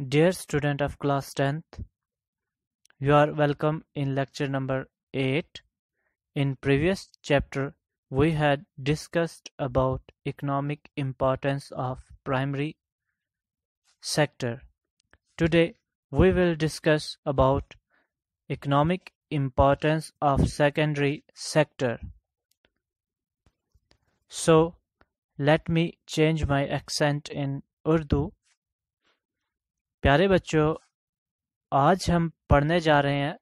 Dear student of class 10th, you are welcome in lecture number 8. In previous chapter, we had discussed about economic importance of primary sector. Today, we will discuss about economic importance of secondary sector. So, let me change my accent in Urdu प्यारे बच्चों आज हम पढ़ने जा रहे हैं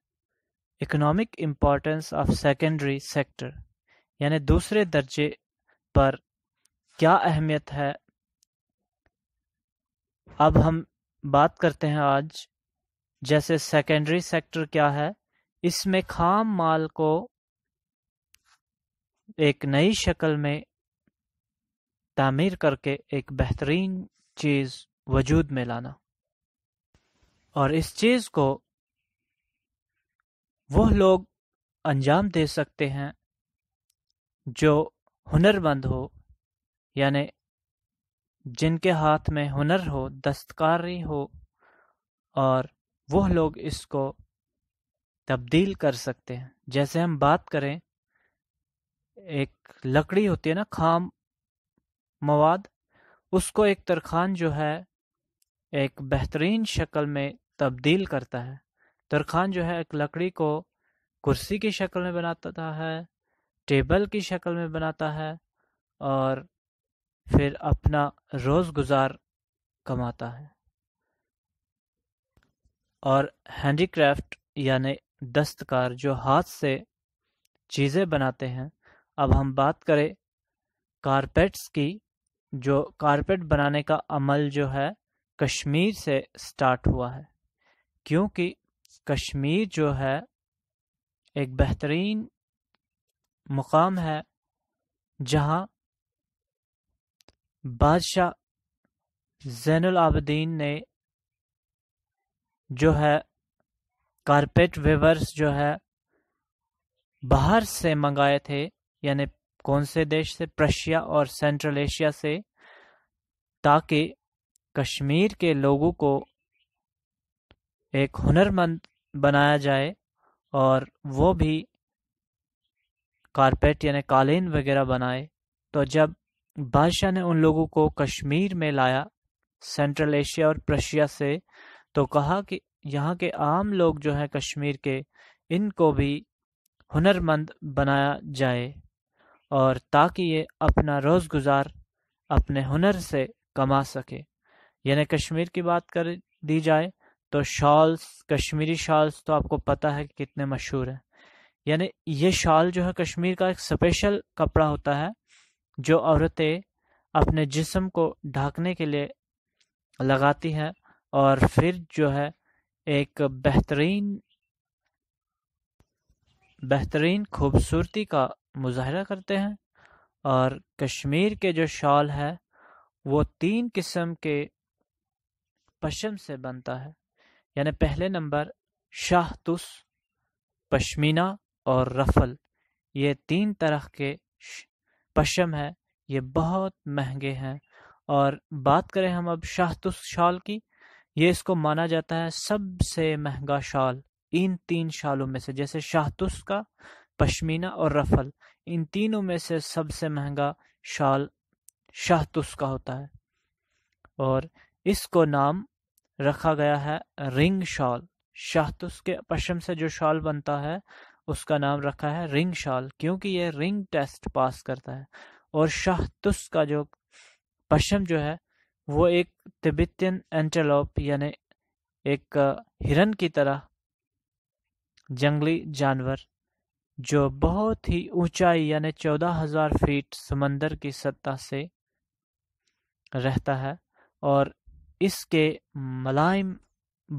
economic importance of secondary sector यानी दूसरे दर्जे पर क्या अहमियत है अब हम बात करते हैं आज जैसे सेकेंडरी सेक्टर क्या है इसमें खाम माल को एक नई शक्ल में तामीर करके एक बेहतरीन चीज़ वजूद में लाना और इस चीज को वह लोग अंजाम दे सकते हैं जो हुनरमंद हो यानी जिनके हाथ में हुनर हो दस्तकारी हो और वह लोग इसको तब्दील कर सकते हैं जैसे हम बात करें एक लकड़ी होती है ना खाम मवाद उसको एक तरखान जो है एक बेहतरीन शक्ल में तब्दील करता है तरखान जो है एक लकड़ी को कुर्सी की शक्ल में बनाता है टेबल की शक्ल में बनाता है और फिर अपना रोज़गुजार कमाता है और हैंडीक्राफ्ट यानि दस्तकार जो हाथ से चीज़ें बनाते हैं अब हम बात करें कारपेट्स की जो कारपेट बनाने का अमल जो है कश्मीर से स्टार्ट हुआ है क्योंकि कश्मीर जो है एक बेहतरीन मुकाम है जहाँ बादशाह जैन आबदीन ने जो है कारपेट वेवर्स जो है बाहर से मंगाए थे यानी कौन से देश से प्रशिया और सेंट्रल एशिया से ताकि कश्मीर के लोगों को एक हुनरमंद बनाया जाए और वो भी कारपेट यानी कालीन वगैरह बनाए तो जब बादशाह ने उन लोगों को कश्मीर में लाया सेंट्रल एशिया और प्रशिया से तो कहा कि यहाँ के आम लोग जो हैं कश्मीर के इनको भी हुनरमंद बनाया जाए और ताकि ये अपना रोज़गुजार अपने हुनर से कमा सके यानी कश्मीर की बात कर दी जाए तो शॉल्स कश्मीरी शॉल्स तो आपको पता है कि कितने मशहूर हैं यानी ये शॉल जो है कश्मीर का एक स्पेशल कपड़ा होता है जो औरतें अपने जिस्म को ढाकने के लिए लगाती हैं और फिर जो है एक बेहतरीन बेहतरीन खूबसूरती का मुजाहरा करते हैं और कश्मीर के जो शॉल है वो तीन किस्म के पश्चिम से बनता है यानी पहले नंबर शाहतुस पश्मीना और रफल ये तीन तरह के पशम है ये बहुत महंगे हैं और बात करें हम अब शाहतुस शाल की ये इसको माना जाता है सबसे महंगा शाल इन तीन शालों में से जैसे शाहतुस का पशमीना और रफल इन तीनों में से सबसे महंगा शाल शाहतुस का होता है और इसको नाम रखा गया है रिंग शॉल शाहतुस के पश्चिम से जो शॉल बनता है उसका नाम रखा है रिंग शॉल क्योंकि ये रिंग टेस्ट पास करता है और शाहतुस का जो पश्चिम जो है वो एक तिब्बतियन एंटेलोप यानी एक हिरन की तरह जंगली जानवर जो बहुत ही ऊंचाई यानी चौदह हजार फीट समंदर की सतह से रहता है और इसके मुलायम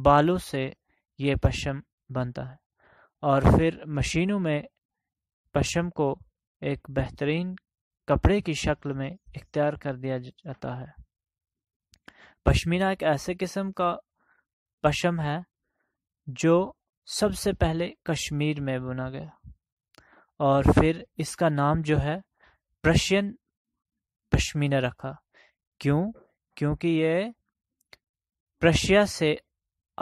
बालों से ये पशम बनता है और फिर मशीनों में पशम को एक बेहतरीन कपड़े की शक्ल में इख्तियार कर दिया जाता है पशमीना एक ऐसे किस्म का पशम है जो सबसे पहले कश्मीर में बुना गया और फिर इसका नाम जो है प्रशियन पशमीना रखा क्यों क्योंकि ये प्रशिया से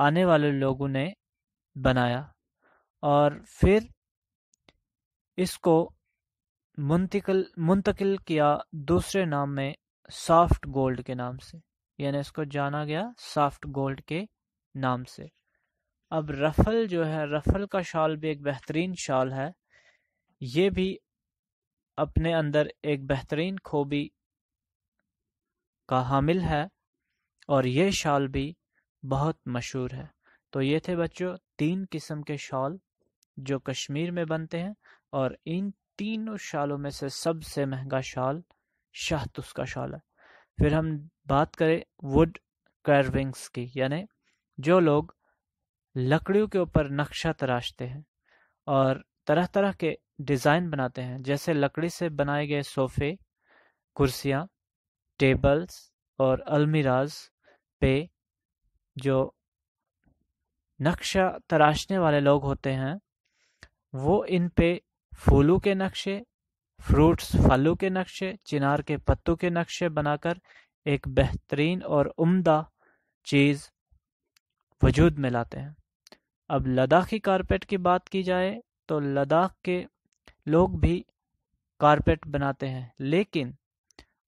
आने वाले लोगों ने बनाया और फिर इसको मुंतकिल मुंतकिल किया दूसरे नाम में सॉफ्ट गोल्ड के नाम से यानी इसको जाना गया सॉफ्ट गोल्ड के नाम से अब रफल जो है रफल का शाल भी एक बेहतरीन शाल है ये भी अपने अंदर एक बेहतरीन खूबी का हामिल है और ये शॉल भी बहुत मशहूर है तो ये थे बच्चों तीन किस्म के शॉल जो कश्मीर में बनते हैं और इन तीनों शालों में से सबसे महंगा शॉल शाहतुस का शॉल है फिर हम बात करें वुड कर्विंग्स की यानी जो लोग लकड़ियों के ऊपर नक्शा तराशते हैं और तरह तरह के डिज़ाइन बनाते हैं जैसे लकड़ी से बनाए गए सोफे कुर्सियाँ टेबल्स और अलमीराज पे जो नक्शा तराशने वाले लोग होते हैं वो इन पे फूलों के नक्शे फ्रूट्स फलों के नक्शे चिनार के पत्तों के नक्शे बनाकर एक बेहतरीन और उम्दा चीज़ वजूद में लाते हैं अब लद्दाखी कारपेट की बात की जाए तो लद्दाख के लोग भी कारपेट बनाते हैं लेकिन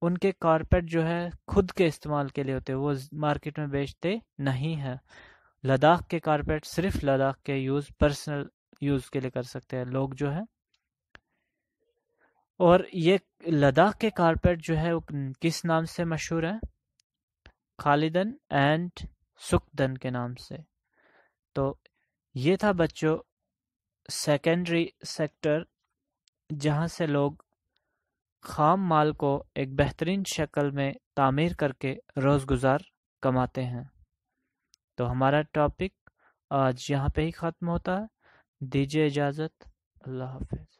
उनके कारपेट जो है खुद के इस्तेमाल के लिए होते हैं वो मार्केट में बेचते नहीं हैं लद्दाख के कारपेट सिर्फ लद्दाख के यूज़ पर्सनल यूज़ के लिए कर सकते हैं लोग जो है और ये लद्दाख के कारपेट जो है किस नाम से मशहूर है खालिदन एंड सुखदन के नाम से तो ये था बच्चों सेकेंडरी सेक्टर जहाँ से लोग खाम माल को एक बेहतरीन शक्ल में तामीर करके रोज़गुजार कमाते हैं तो हमारा टॉपिक आज यहाँ पे ही ख़त्म होता है दीजिए इजाज़त अल्लाह हाफिज़